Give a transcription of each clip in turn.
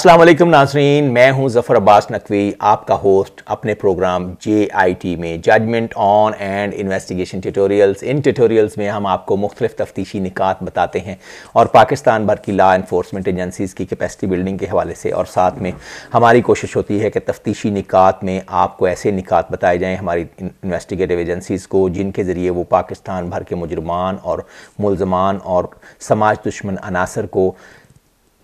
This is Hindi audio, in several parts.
असलम नाजरीन मैं हूं ज़फ़र अब्बास नकवी आपका होस्ट अपने प्रोग्राम जे आई टी में judgement on and investigation tutorials इन ट्यूटोरियल्स में हम आपको मुख्तलिफ तफ्तीशी निकात बताते हैं और पाकिस्तान भर की ला इन्फोर्समेंट एजेंसीज़ की कैपेसिटी बिल्डिंग के हवाले से और साथ में हमारी कोशिश होती है कि तफ्तीशी निकात में आपको ऐसे निकात बताए जाएँ हमारी इन्वेस्टिगेटिव एजेंसीज़ को जिनके ज़रिए वो पाकिस्तान भर के मुजरमान और मुलजमान और समाज दुश्मन अनासर को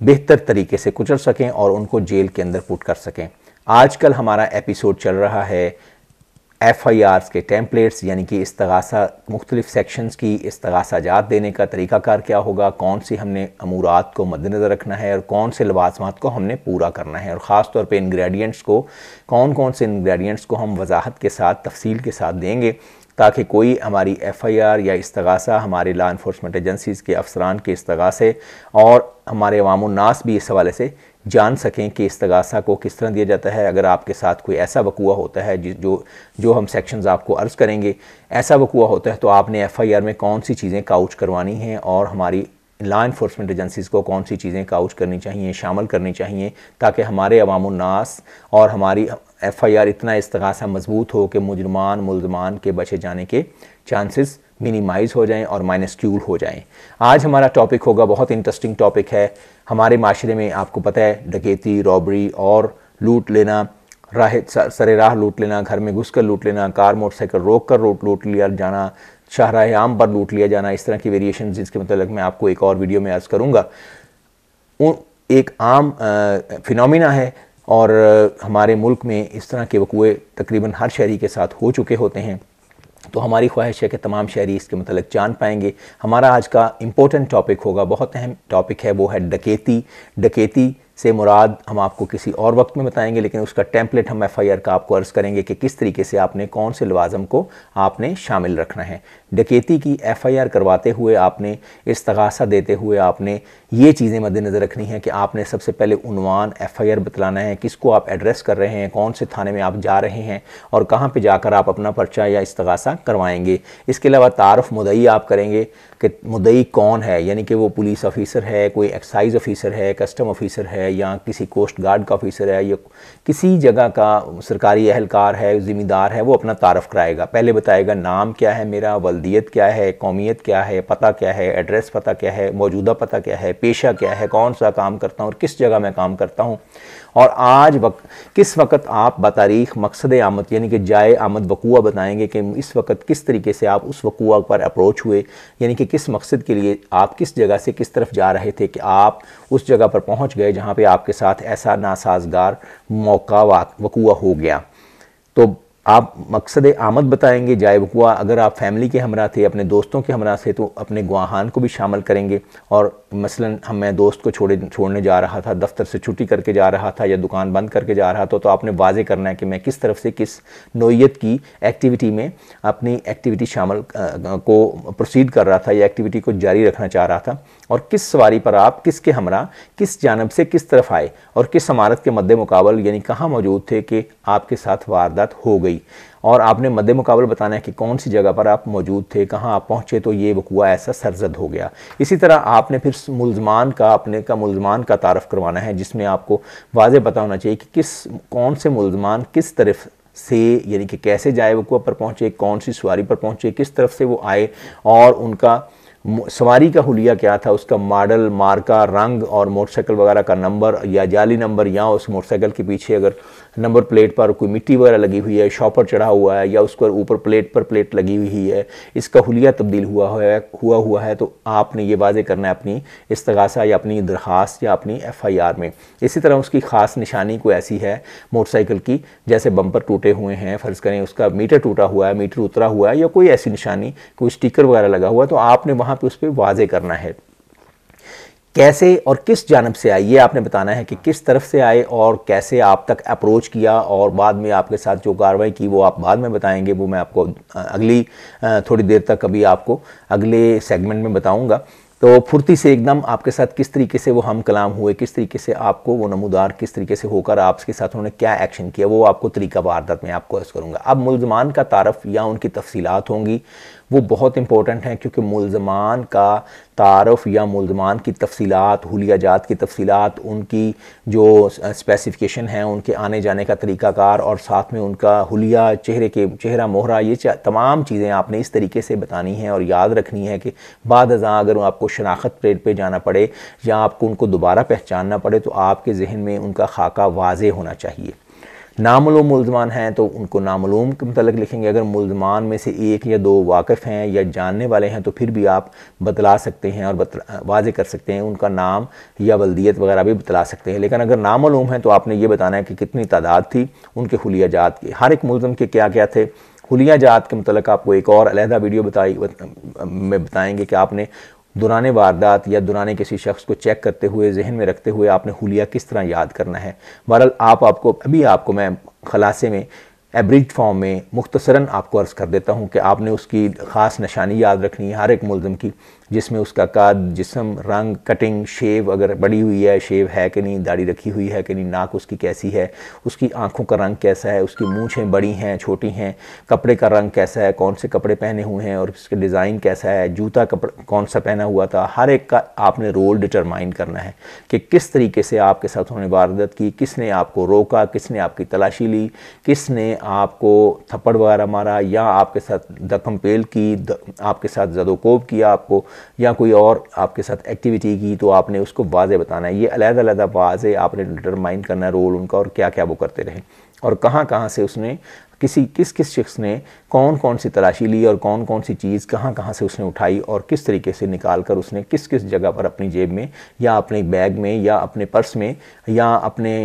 बेहतर तरीके से कुचल सकें और उनको जेल के अंदर पुट कर सकें आजकल हमारा एपिसोड चल रहा है एफ़ आई आर के टेम्पलेट्स यानी कि इसतगासा मुख्तलिफ़ सेक्शंस की इसतगासा जात देने का तरीक़ाकार क्या होगा कौन सी हमने अमूरात को मद्दनज़र रखना है और कौन से लवाजमात को हमने पूरा करना है और ख़ास तौर पर इन्ग्रेडियंट्स को कौन कौन से इन्ग्रेडियंट्स को हम वजाहत के साथ तफसील के साथ देंगे ताकि कोई हमारी एफ़ आई आर या इसतगासा हमारे ला इन्फोर्समेंट एजेंसीज़ के अफसरान के इसतगासे और हमारे अवामनास भी इस हवाले से जान सकें कि तगासा को किस तरह दिया जाता है अगर आपके साथ कोई ऐसा वकूआ होता है जो जो हम सेक्शंस आपको अर्ज़ करेंगे ऐसा वकूआ होता है तो आपने एफआईआर में कौन सी चीज़ें काउच करवानी हैं और हमारी लॉ इन्फोर्समेंट एजेंसीज़ को कौन सी चीज़ें काउच करनी चाहिए शामिल करनी चाहिए ताकि हमारे अवामनास और हमारी एफ़ आई आर इतना इसतगासा मजबूत हो कि मुजरमान मुलजमान के बचे जाने के चांसेस मिनिमाइज़ हो जाएं और माइनस क्यूल हो जाएं आज हमारा टॉपिक होगा बहुत इंटरेस्टिंग टॉपिक है हमारे माशरे में आपको पता है डकैती रॉबरी और लूट लेना राह सरे राह लूट लेना घर में घुस कर लूट लेना कार मोटरसाइकिल रोक कर रोट लूट लिया जाना शाहराह आम पर लूट लिया जाना इस तरह की वेरिएशन जिसके मतलब मैं आपको एक और वीडियो में अर्ज़ करूँगा एक आम फिनोमिना है और हमारे मुल्क में इस तरह के वकूए तकरीबन हर शहरी के साथ हो चुके होते हैं तो हमारी ख्वाहिश है कि तमाम शहरी इसके मतलब जान पाएंगे हमारा आज का इम्पोर्टेंट टॉपिक होगा बहुत अहम टॉपिक है वो है डकेती डकेती से मुराद हम आपको किसी और वक्त में बताएंगे लेकिन उसका टेम्पलेट हम एफ का आपको अर्ज़ करेंगे कि किस तरीके से आपने कौन से लवाजम को आपने शामिल रखना है डकेती की एफ करवाते हुए आपने तगासा देते हुए आपने ये चीज़ें मद्देनज़र रखनी है कि आपने सबसे पहले उनवान एफ बतलाना है किसको आप एड्रेस कर रहे हैं कौन से थाने में आप जा रहे हैं और कहाँ पर जाकर आप अपना पर्चा या इसतगासा करवाएंगे इसके अलावा तारफ़ मुदई आप करेंगे कि मुदई कौन है यानी कि वो पुलिस ऑफिसर है कोई एक्साइज़ ऑफिसर है कस्टम ऑफिसर है है या किसी कोस्ट गार्ड का ऑफिसर है या किसी जगह का सरकारी अहलकार है ज़िम्मेदार है वो अपना तारफ़ कराएगा पहले बताएगा नाम क्या है मेरा वल्दियत क्या है कौमियत क्या है पता क्या है एड्रेस पता क्या है मौजूदा पता क्या है पेशा क्या है कौन सा काम करता हूँ और किस जगह मैं काम करता हूँ और आज वक्त किस वक्त आप बतारीख मकसद आमद यानी कि जाए आमद वकूआ बताएंगे कि इस वक्त किस तरीके से आप उस वकूआ पर अप्रोच हुए यानी कि किस मकसद के लिए आप किस जगह से किस तरफ जा रहे थे कि आप उस जगह पर पहुंच गए जहां पे आपके साथ ऐसा नासाजगार मौका वकूआ हो गया तो आप मकसद आमद बताएंगे जाए वकुआ अगर आप फैमिली के हमरा थे अपने दोस्तों के हमरा थे तो अपने गुआहान को भी शामिल करेंगे और मसलन हम मैं दोस्त को छोड़े छोड़ने जा रहा था दफ्तर से छुट्टी करके जा रहा था या दुकान बंद करके जा रहा था तो आपने वाजे करना है कि मैं किस तरफ से किस नोयत की एक्टिविटी में अपनी एक्टिविटी शामिल को प्रोसीड कर रहा था या एक्टिविटी को जारी रखना चाह रहा था और किस सवारी पर आप किसके हमरा किस जानब से किस तरफ आए और किस इमारत के मद्दे मुकाबल यानी कहाँ मौजूद थे कि आपके साथ वारदात हो गई और आपने मद्दे मुकाबल बताना है कि कौन सी जगह पर आप मौजूद थे कहाँ आप पहुँचे तो ये वकुआ ऐसा सरजद हो गया इसी तरह आपने फिर मुलजमान का अपने का मुलजमान का तारफ़ करवाना है जिसमें आपको वाज पता होना चाहिए कि किस कौन से मुलजमान किस तरफ से यानी कि कैसे जाए वकुआ पर पहुँचे कौन सी सवारी पर पहुँचे किस तरफ से वो आए और उनका सवारी का हुलिया क्या था उसका मॉडल मार्का रंग और मोटरसाइकिल वगैरह का नंबर या जाली नंबर या उस मोटरसाइकिल के पीछे अगर नंबर प्लेट पर कोई मिट्टी वगैरह लगी हुई है शॉपर चढ़ा हुआ है या उसके ऊपर प्लेट पर प्लेट लगी हुई है इसका हुलिया तब्दील हुआ हुआ है हुआ हुआ है तो आपने ये वाजे करना है अपनी इसतगासा या अपनी दरख्वास्त या अपनी एफ़ आई आर में इसी तरह उसकी ख़ास निशानी कोई ऐसी है मोटरसाइकिल की जैसे बम्पर टूटे हुए हैं फ़र्ज़ करें उसका मीटर टूटा हुआ है मीटर उतरा हुआ है या कोई ऐसी निशानी कोई स्टिकर वगैरह लगा हुआ है तो आपने वहाँ पर उस पर वाजे करना है कैसे और किस जानब से आई ये आपने बताना है कि किस तरफ से आए और कैसे आप तक अप्रोच किया और बाद में आपके साथ जो कार्रवाई की वो आप बाद में बताएंगे वो मैं आपको अगली थोड़ी देर तक अभी आपको अगले सेगमेंट में बताऊंगा तो फुर्ती से एकदम आपके साथ किस तरीके से वो हम कलाम हुए किस तरीके से आपको वो नमोदार किस तरीके से होकर आपके साथ उन्होंने क्या एक्शन किया वो आपको तरीका वारदात में आपको अर्ज़ करूँगा अब मुलजमान का तारफ़ या उनकी तफसीत होंगी वो बहुत इंपॉर्टेंट हैं क्योंकि मुलजमान का तारफ़ या मुलजमान की तफसीत हलियाजात की तफसीत उनकी जो स्पेसिफिकेशन है उनके आने जाने का तरीक़ाकार और साथ में उनका हलिया चेहरे के चेहरा मोहरा ये तमाम चीज़ें आपने इस तरीके से बतानी हैं और याद रखनी है कि बाद हजा अगर आपको शनाख्त परेड पर जाना पड़े या आपको उनको दोबारा पहचानना पड़े तो आपके जहन में उनका खाका वाज होना चाहिए नामूम मुलजमान हैं तो उनको नामूम के मतलब लिखेंगे अगर मुलजमान में से एक या दो वाकिफ़ हैं या जानने वाले हैं तो फिर भी आप बतला सकते हैं और वाजे कर सकते हैं उनका नाम या बल्दियत वगैरह भी बतला सकते हैं लेकिन अगर नामूम है तो आपने ये बताना है कि कितनी तादाद थी उनके हलिया जात के हर एक मुलम के क्या क्या थे हलिया जात के मतलब आपको एक और अलहदा वीडियो बताई में बताएँगे कि आपने दुराने वारदात या दुराने किसी शख्स को चेक करते हुए जहन में रखते हुए आपने हुलिया किस तरह याद करना है बहरहाल आप आपको अभी आपको मैं खलासे में एब्रिज फॉर्म में मुख्तसरन आपको अर्ज़ कर देता हूँ कि आपने उसकी ख़ास निशानी याद रखनी है हर एक मुलम की जिसमें उसका काद जिसम रंग कटिंग शेव अगर बड़ी हुई है शेव है कि नहीं दाढ़ी रखी हुई है कि नहीं नाक उसकी कैसी है उसकी आंखों का रंग कैसा है उसकी मूछें बड़ी हैं छोटी हैं कपड़े का रंग कैसा है कौन से कपड़े पहने हुए हैं और उसके डिज़ाइन कैसा है जूता कपड़ा कौन सा पहना हुआ था हर एक का आपने रोल डिटरमाइन करना है कि किस तरीके से आपके साथ उन्होंने वारदात की किसने आपको रोका किसने आपकी तलाशी ली किसने आपको थप्पड़ वगैरह मारा या आपके साथ दखम पेल की आपके साथ जदोकोब किया आपको या कोई और आपके साथ एक्टिविटी की तो आपने उसको वाजे बताना है ये अलग अलग वाजे आपने डिटरमाइन करना है रोल उनका और क्या क्या वो करते रहे और कहाँ कहाँ से उसने किसी किस किस शख्स ने कौन कौन सी तलाशी ली और कौन कौन सी चीज़ कहाँ कहाँ से उसने उठाई और किस तरीके से निकाल कर उसने किस किस जगह पर अपनी जेब में या अपने बैग में या अपने पर्स में या अपने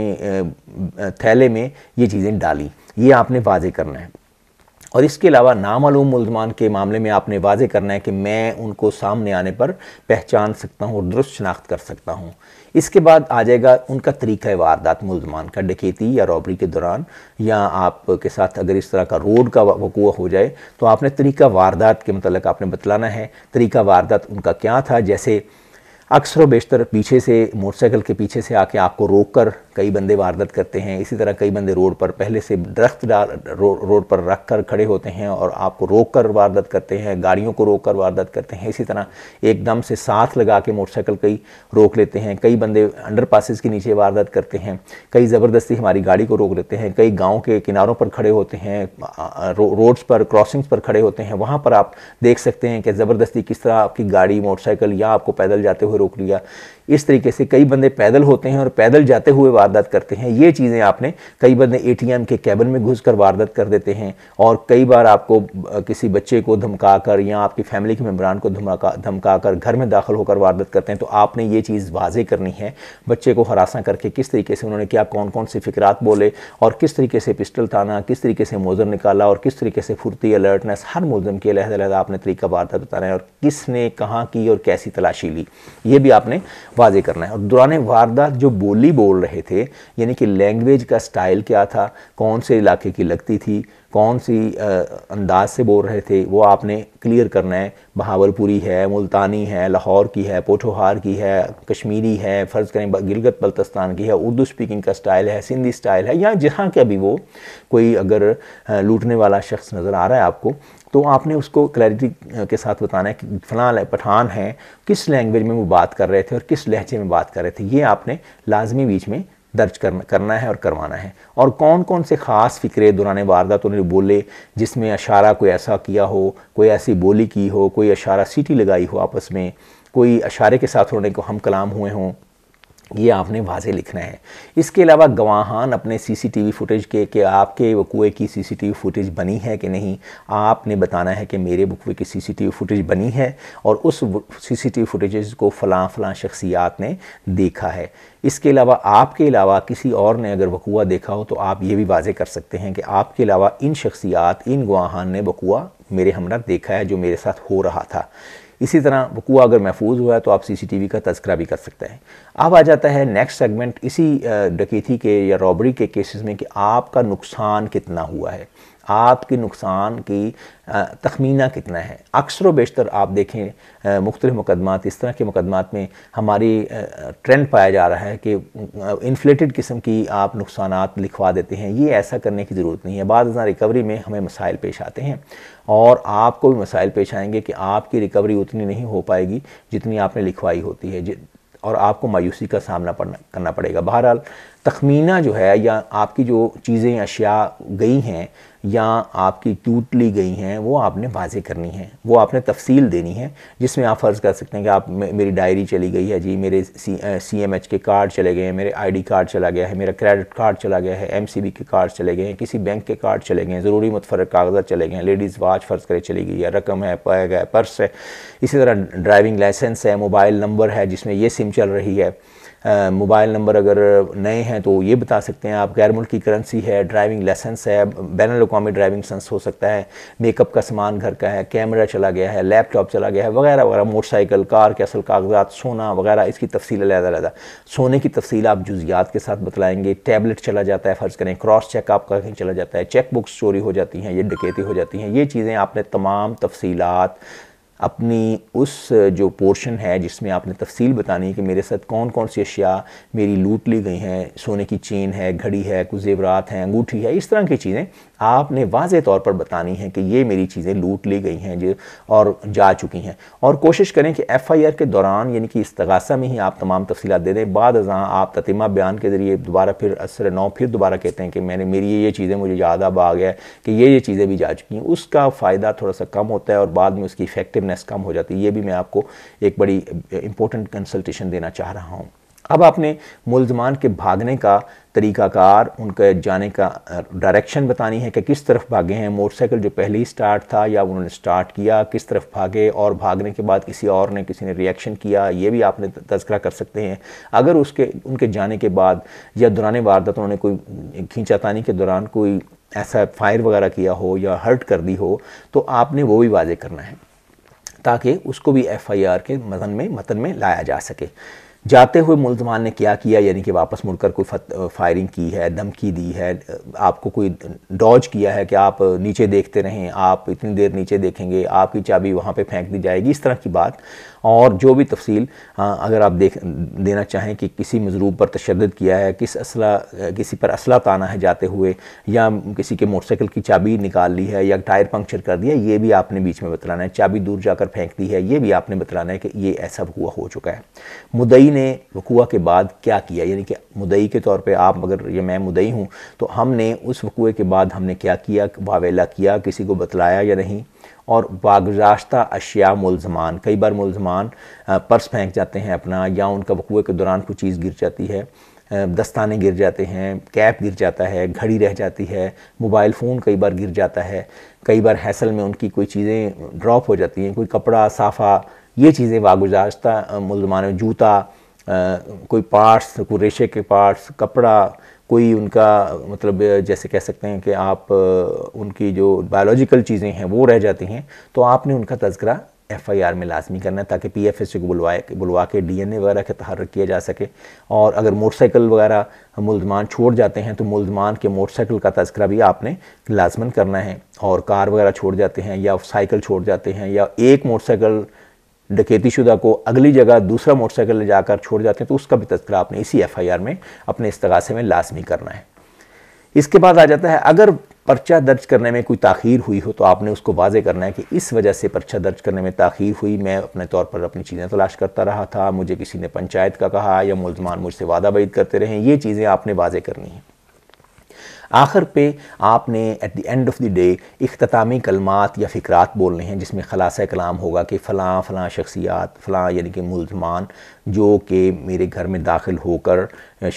थैले में ये चीज़ें डाली ये आपने वाजे करना है और इसके अलावा नामालूम मुलजमान के मामले में आपने वाजे करना है कि मैं उनको सामने आने पर पहचान सकता हूँ और दुरुस्त शनाख्त कर सकता हूँ इसके बाद आ जाएगा उनका तरीका वारदात मुलजमान का डकैती या रॉबरी के दौरान या आपके साथ अगर इस तरह का रोड का वकूआ हो जाए तो आपने तरीका वारदात के मतलब आपने बतलाना है तरीका वारदात उनका क्या था जैसे अक्सर बेशतर पीछे से मोटरसाइकिल के पीछे से आके आपको रोक कर कई बंदे वारदात करते हैं इसी तरह कई बंदे रोड पर पहले से दरख्त डाल रो, रोड पर रख कर खड़े होते हैं और आपको रोक कर वारदात करते हैं गाड़ियों को रोक कर वारदात करते हैं इसी तरह एकदम से साथ लगा के मोटरसाइकिल कई रोक लेते हैं कई बंदे अंडर के नीचे वारदात करते हैं कई ज़बरदस्ती हमारी गाड़ी को रोक लेते हैं कई गाँव के किनारों पर खड़े होते हैं रोड्स पर क्रॉसिंग्स पर खड़े होते हैं वहाँ पर आप देख सकते हैं कि ज़बरदस्ती किस तरह आपकी गाड़ी मोटरसाइकिल या आपको पैदल जाते हुए रोक लिया इस तरीके से कई बंदे पैदल होते हैं और पैदल जाते हुए वारदात करते हैं ये चीज़ें आपने कई बंदे एटीएम के कैबिन में घुस कर वारदात कर देते हैं और कई बार आपको किसी बच्चे को धमका कर या आपकी फैमिली के मेम्बरान को धमका धमका कर घर में दाखिल होकर वारदात करते हैं तो आपने ये चीज़ वाजे करनी है बच्चे को हरासा करके किस तरीके से उन्होंने क्या कौन कौन सी फिक्रात बोले और किस तरीके से पिस्टल ताना किस तरीके से मोज़र निकाला और किस तरीके से फुर्ती अलर्टनेस हर मुलम के लहद लहदा आपने तरीका वारदात बताना है और किसने कहाँ की और कैसी तलाशी ली ये भी आपने वाजे करना है और दौरान वारदात जो बोली बोल रहे थे यानी कि लैंग्वेज का स्टाइल क्या था कौन से इलाके की लगती थी कौन सी अंदाज से बोल रहे थे वो आपने क्लियर करना है बहावलपुरी है मुल्तानी है लाहौर की है पोठोहार की है कश्मीरी है फ़र्ज़ करें गिलगत बल्तस्तान की है उर्दू स्पीकिंग का स्टाइल है सिंधी स्टाइल है या जहाँ का भी वो कोई अगर लूटने वाला शख्स नज़र आ रहा है आपको तो आपने उसको क्लैरिटी के साथ बताना है कि फलां पठान है किस लैंग्वेज में वो बात कर रहे थे और किस लहजे में बात कर रहे थे ये आपने लाजमी बीच में दर्ज करना करना है और करवाना है और कौन कौन से ख़ास फ़िक्रे दुरान वारदात उन्होंने बोले जिसमें अशारा कोई ऐसा किया हो कोई ऐसी बोली की हो कोई अशारा सीटी लगाई हो आपस में कोई अशारे के साथ उन्होंने को हम कलाम हुए हों ये आपने वाजे लिखना है इसके अलावा गवाहान अपने सीसीटीवी फुटेज के कि आपके वकूए की सीसीटीवी फुटेज बनी है कि नहीं आपने बताना है कि मेरे बकुए की सीसीटीवी फुटेज बनी है और उस सीसीटीवी फुटेज को फ़लाँ फ़लाँ शख्सियात ने देखा है इसके अलावा आपके अलावा किसी और ने अगर वकूआ देखा हो तो आप ये भी वाजे कर सकते हैं कि आपके अलावा इन शख्सियात इन गवाहान ने बकुआ मेरे हमरा देखा है जो मेरे साथ हो रहा था इसी तरह वकूआ अगर महफूज हुआ है तो आप सीसीटीवी का तस्करा भी कर सकते हैं अब आ जाता है नेक्स्ट सेगमेंट इसी डकीथी के या रॉबरी के केसेस में कि आपका नुकसान कितना हुआ है आपके नुकसान की तखमीना कितना है अक्सर बेशतर आप देखें मुख्तलिफ मुकदमात इस तरह के मुकदमात में हमारी ट्रेंड पाया जा रहा है कि इन्फ्लेटेड किस्म की आप नुकसान लिखवा देते हैं ये ऐसा करने की ज़रूरत नहीं है बाद हजार रिकवरी में हमें मसाइल पेश आते हैं और आपको भी मसाइल पेश आएंगे कि आपकी रिकवरी उतनी नहीं हो पाएगी जितनी आपने लिखवाई होती है और आपको मायूसी का सामना करना पड़ेगा बहरहाल तखमीना जो है या आपकी जो चीज़ें अशिया गई हैं या आपकी टूट ली गई हैं वो आपने वाजे करनी है वो आपने तफसील देनी है जिसमें आप फ़र्ज़ कर सकते हैं कि आप मेरी डायरी चली गई है जी मेरे सी सी एम एच के कार्ड चले गए हैं मेरे आई डी कार्ड चला गया है मेरा क्रेडिट कार्ड चला गया है एम सी बी के कार्ड चले गए हैं किसी बैंक के कार्ड चले गए हैं ज़रूरी मतफरक कागजात चले गए हैं लेडीज़ वाच फ़र्ज़ करे चली गई है रकम है पैग है पर्स है इसी तरह ड्राइविंग लाइसेंस है मोबाइल नंबर है जिसमें ये सिम चल रही है मोबाइल नंबर अगर नए हैं तो ये बता सकते हैं आप गैर मुल्क करेंसी है ड्राइविंग लाइसेंस है बैन अवी ड्राइविंग लाइसेंस हो सकता है मेकअप का सामान घर का है कैमरा चला गया है लैपटॉप चला गया है वगैरह वगैरह मोटरसाइकिल कार के असल कागजात सोना वगैरह इसकी तफसील अलहदा सोने की तफसील आप जुजियात के साथ बतलाएंगे टैबलेट चला जाता है फ़र्ज़ करें क्रॉस चेक आपका कहीं चला जाता है चेक बुक्स चोरी हो जाती हैं ये डकेती हो जाती हैं ये चीज़ें आपने तमाम तफसीत अपनी उस जो पोर्शन है जिसमें आपने तफसील बतानी है कि मेरे साथ कौन कौन सी अशिया मेरी लूट ली गई हैं सोने की चेन है घड़ी है कुछ जेवरात हैं अंगूठी है इस तरह की चीज़ें आपने वाज तौर पर बतानी है कि ये मेरी चीज़ें लूट ली गई हैं जो और जा चुकी हैं और कोशिश करें कि एफ़ आई आर के दौरान यानी कि इस्तगासा में ही आप तमाम तफसी दे दें बाद अजा आप ततिमा बयान के ज़रिए दोबारा फिर असर नौ फिर दोबारा कहते हैं कि मैंने मेरी ये ये चीज़ें मुझे याद अब आ गया कि ये ये चीज़ें भी जा चुकी हैं उसका फ़ायदा थोड़ा सा कम होता है और बाद में उसकी इफेक्टिवनेस अवेयरनेस कम हो जाती है ये भी मैं आपको एक बड़ी इंपॉर्टेंट कंसल्टेशन देना चाह रहा हूँ अब आपने मुलजमान के भागने का तरीकाकार उनके जाने का डायरेक्शन बतानी है कि किस तरफ भागे हैं मोटरसाइकिल जो पहले ही स्टार्ट था या उन्होंने स्टार्ट किया किस तरफ भागे और भागने के बाद किसी और ने किसी ने रिएक्शन किया ये भी आपने तस्करा कर सकते हैं अगर उसके उनके जाने के बाद या दौरान वारदात उन्होंने कोई खींचातानी के दौरान कोई ऐसा फायर वगैरह किया हो या हर्ट कर दी हो तो आपने वो भी वाजे करना है ताकि उसको भी एफआईआर के मदन में मतन में लाया जा सके जाते हुए मुलजमान ने क्या किया यानी कि वापस मुड़कर कोई फायरिंग की है धमकी दी है आपको कोई डॉज किया है कि आप नीचे देखते रहें आप इतनी देर नीचे देखेंगे आपकी चाबी वहाँ पे फेंक दी जाएगी इस तरह की बात और जो भी तफसील हाँ, अगर आप देख देना चाहें कि किसी मजलूब पर तशद किया है किस असला किसी पर असला ताना है जाते हुए या किसी के मोटरसाइकिल की चाबी निकाल ली है या टायर पंक्चर कर दिया ये भी आपने बीच में बतलाना है चाबी दूर जाकर फेंक दी है ये भी आपने बतलाना है कि ये ऐसा वकूआ हो चुका है मुदई ने वकूआ के बाद क्या किया यानी कि मुदई के तौर पर आप अगर ये मैं मुदई हूँ तो हमने उस वकूए के बाद हमने क्या किया वावेला किया किसी को बतलाया या नहीं और बागजाश्त अशिया मुलजमान कई बार मुलजमान पर्स फेंक जाते हैं अपना या उनका वकूए के दौरान कोई चीज़ गिर जाती है दस्ताने गिर जाते हैं कैप गिर जाता है घड़ी रह जाती है मोबाइल फ़ोन कई बार गिर जाता है कई बार हैसल में उनकी कोई चीज़ें ड्रॉप हो जाती हैं कोई कपड़ा साफ़ा ये चीज़ें बागुजाश्ता मुलजमान जूता कोई पार्ट्स को रेशे के पार्ट्स कपड़ा कोई उनका मतलब जैसे कह सकते हैं कि आप उनकी जो बायोलॉजिकल चीज़ें हैं वो रह जाती हैं तो आपने उनका तस्करा एफ आई आर में लाजमी करना है ताकि पी एफ एस को बुलवाए बुलवा के डी एन ए वगैरह का तहर किया जा सके और अगर मोटरसाइकिल वगैरह मुलजमान छोड़ जाते हैं तो मुलजमान के मोटरसाइकिल का तस्करा भी आपने लाजमन करना है और कार वगैरह छोड़ जाते हैं या साइकिल छोड़ जाते हैं या एक मोटरसाइकिल शुदा को अगली जगह दूसरा मोटरसाइकिल ले जाकर छोड़ जाते हैं तो उसका भी तस्करा आपने इसी एफ आई आर में अपने इस्तगासे में लाजमी करना है इसके बाद आ जाता है अगर पर्चा दर्ज करने में कोई ताखीर हुई हो तो आपने उसको वाजे करना है कि इस वजह से पर्चा दर्ज करने में ताखीर हुई मैं अपने तौर पर अपनी चीज़ें तलाश करता रहा था मुझे किसी ने पंचायत का कहा या मुलजमान मुझसे वादा बैद करते रहे ये चीज़ें आपने वाजे करनी है आखिर पे आपने at the end of the day अख्तामी कलमात या फ़िक्रात बोलने हैं जिसमें खलासा कलाम होगा कि फ़लाँ फ़लाँ शख्सियात फ़लाँ यानी कि मुलजमान जो कि मेरे घर में दाखिल होकर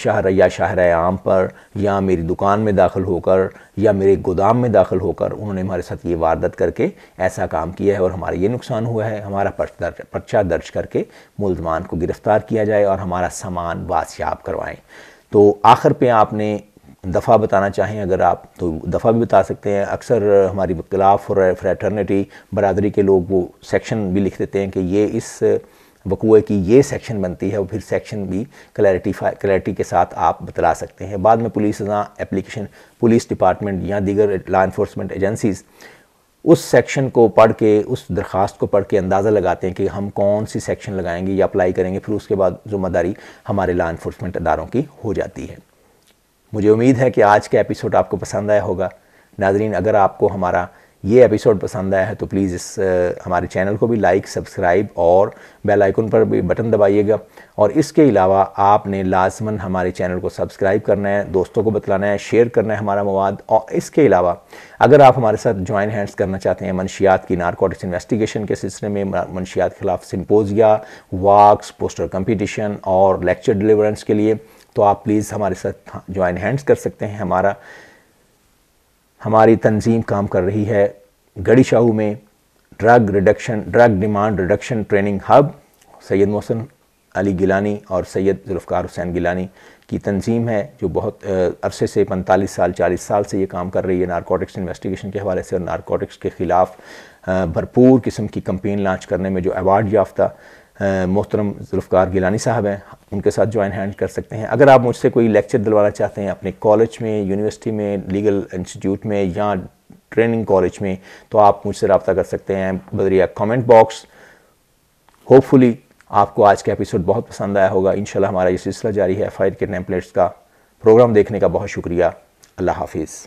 शहर या शहर आम पर या मेरी दुकान में दाखिल होकर या मेरे गोदाम में दाखिल होकर उन्होंने हमारे साथ ये वारदात करके ऐसा काम किया है और हमारा ये नुकसान हुआ है हमारा पर्चा दर्ज करके मुलजमान को गिरफ़्तार किया जाए और हमारा सामान बादशाह करवाएँ तो आखिर पे आपने दफ़ा बताना चाहें अगर आप तो दफ़ा भी बता सकते हैं अक्सर हमारी इख्तलाफ और फ्रैटर्निटी बरदरी के लोग वो सेक्शन भी लिख देते हैं कि ये इस वकूए की ये सेक्शन बनती है और फिर सेक्शन भी क्लैरिटी क्लैरिटी के साथ आप बतला सकते हैं बाद में पुलिस एप्लीकेशन पुलिस डिपार्टमेंट या दीगर ला इन्फोर्समेंट एजेंसीज़ उस सेक्शन को पढ़ के उस दरख्वास्त को पढ़ के अंदाज़ा लगाते हैं कि हम कौन सी सेक्शन लगाएंगे या अप्लाई करेंगे फिर उसके बाद ज़िम्मेदारी हमारे ला इन्फोर्समेंट अदारों की हो जाती है मुझे उम्मीद है कि आज का एपिसोड आपको पसंद आया होगा नाजरीन अगर आपको हमारा ये एपिसोड पसंद आया है तो प्लीज़ इस हमारे चैनल को भी लाइक सब्सक्राइब और बेल आइकन पर भी बटन दबाइएगा और इसके अलावा आपने लाजमन हमारे चैनल को सब्सक्राइब करना है दोस्तों को बतलाना है शेयर करना है हमारा मवाद और इसके अलावा अगर आप हमारे साथ जॉइन हैंड्स करना चाहते हैं मनशियात की नारकोटिक्स इन्वेस्टिगेशन के सिलसिले में मनशियात के खिलाफ सिम्पोजिया वाक्स पोस्टर कम्पिटिशन और लेक्चर डिलीवरेंस के लिए तो आप प्लीज़ हमारे साथ हाँ, ज्वाइन हैंड्स कर सकते हैं हमारा हमारी तंजीम काम कर रही है गड़ी शाहू में drug reduction drug demand reduction training hub Syed Mohsin Ali Gilani और सैयद जुल्फ़ार हुसैन गिलानी की तंजीम है जो बहुत अरसे से पैंतालीस साल चालीस साल से ये काम कर रही है नारकोटिक्स इन्वेस्टिगेशन के हवाले से और नारकोटिक्स के ख़िलाफ़ भरपूर किस्म की कंपेन लॉन्च करने में जो अवार्ड याफ्ता मोहतरम जुल्फ़ार गिलानी साहब हैं उनके साथ जॉइन हैंड कर सकते हैं अगर आप मुझसे कोई लेक्चर दिलवाना चाहते हैं अपने कॉलेज में यूनिवर्सिटी में लीगल इंस्टीट्यूट में या ट्रेनिंग कॉलेज में तो आप मुझसे रबता कर सकते हैं बदरिया कमेंट बॉक्स होपफुली आपको आज का एपिसोड बहुत पसंद आया होगा इन हमारा ये सिलसिला जारी है एफ आई के नेमप्लेट्स का प्रोग्राम देखने का बहुत शुक्रिया अल्लाह हाफिज़